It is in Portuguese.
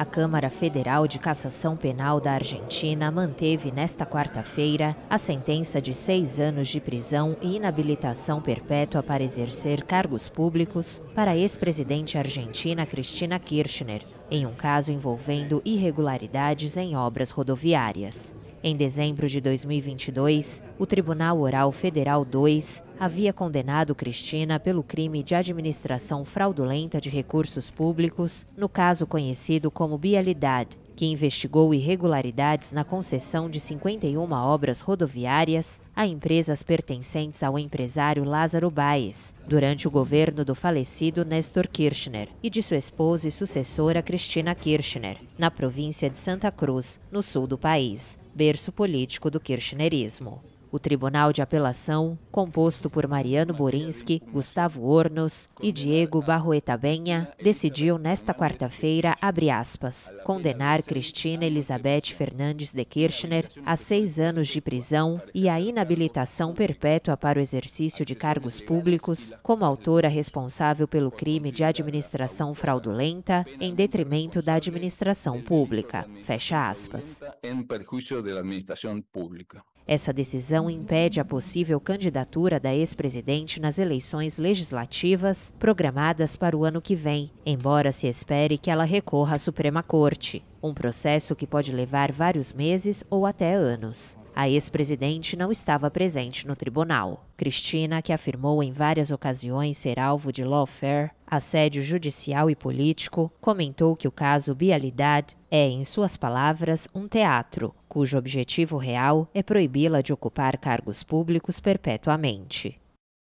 A Câmara Federal de Cassação Penal da Argentina manteve nesta quarta-feira a sentença de seis anos de prisão e inabilitação perpétua para exercer cargos públicos para a ex-presidente argentina Cristina Kirchner, em um caso envolvendo irregularidades em obras rodoviárias. Em dezembro de 2022, o Tribunal Oral Federal II havia condenado Cristina pelo crime de administração fraudulenta de recursos públicos, no caso conhecido como Bialidade, que investigou irregularidades na concessão de 51 obras rodoviárias a empresas pertencentes ao empresário Lázaro Baes, durante o governo do falecido Nestor Kirchner e de sua esposa e sucessora Cristina Kirchner, na província de Santa Cruz, no sul do país berço político do kirchnerismo. O Tribunal de Apelação, composto por Mariano Borinski, Gustavo Ornos e Diego Barroeta Benha, decidiu nesta quarta-feira, abre aspas, condenar Cristina Elizabeth Fernandes de Kirchner a seis anos de prisão e a inabilitação perpétua para o exercício de cargos públicos como autora responsável pelo crime de administração fraudulenta em detrimento da administração pública. Fecha aspas. Em perjuízo da administração pública. Essa decisão impede a possível candidatura da ex-presidente nas eleições legislativas programadas para o ano que vem, embora se espere que ela recorra à Suprema Corte um processo que pode levar vários meses ou até anos. A ex-presidente não estava presente no tribunal. Cristina, que afirmou em várias ocasiões ser alvo de lawfare, assédio judicial e político, comentou que o caso Bialidade é, em suas palavras, um teatro, cujo objetivo real é proibi-la de ocupar cargos públicos perpetuamente.